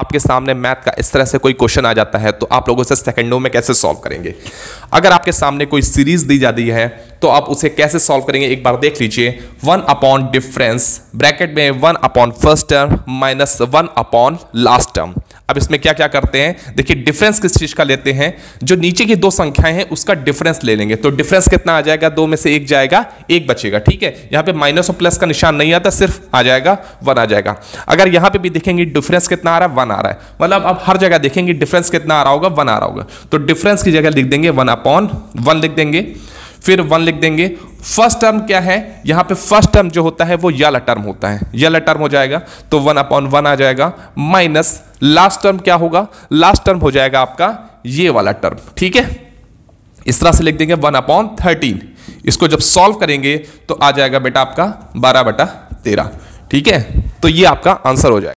आपके सामने मैथ का इस तरह से कोई क्वेश्चन आ जाता है तो आप लोग उसे सेकंडों में कैसे सॉल्व करेंगे अगर आपके सामने कोई सीरीज दी जाती है तो आप उसे कैसे सॉल्व करेंगे एक बार देख लीजिए वन अपॉन डिफरेंस ब्रैकेट में one upon first term minus one upon last term अब इसमें क्या क्या करते हैं देखिए डिफरेंस किस चीज़ का लेते हैं जो नीचे की दो संख्याएं हैं उसका डिफरेंस ले लेंगे तो डिफरेंस कितना आ जाएगा दो में से एक जाएगा एक बचेगा ठीक है यहां पे माइनस और प्लस का निशान नहीं आता सिर्फ आ जाएगा वन आ जाएगा अगर यहां पे भी देखेंगे डिफरेंस कितना आ रहा है वन आ रहा है मतलब अब हर जगह देखेंगे डिफरेंस कितना आ रहा होगा वन आ रहा होगा तो डिफरेंस की जगह लिख देंगे वन अपॉन वन लिख देंगे फिर वन लिख देंगे फर्स्ट टर्म क्या है यहां पे फर्स्ट टर्म जो होता है वो यला टर्म होता है यला टर्म हो जाएगा तो वन अपॉन वन आ जाएगा माइनस लास्ट टर्म क्या होगा लास्ट टर्म हो जाएगा आपका ये वाला टर्म ठीक है इस तरह से लिख देंगे वन अपॉन थर्टीन इसको जब सॉल्व करेंगे तो आ जाएगा बेटा आपका बारह बटा तेरह ठीक है तो ये आपका आंसर हो जाएगा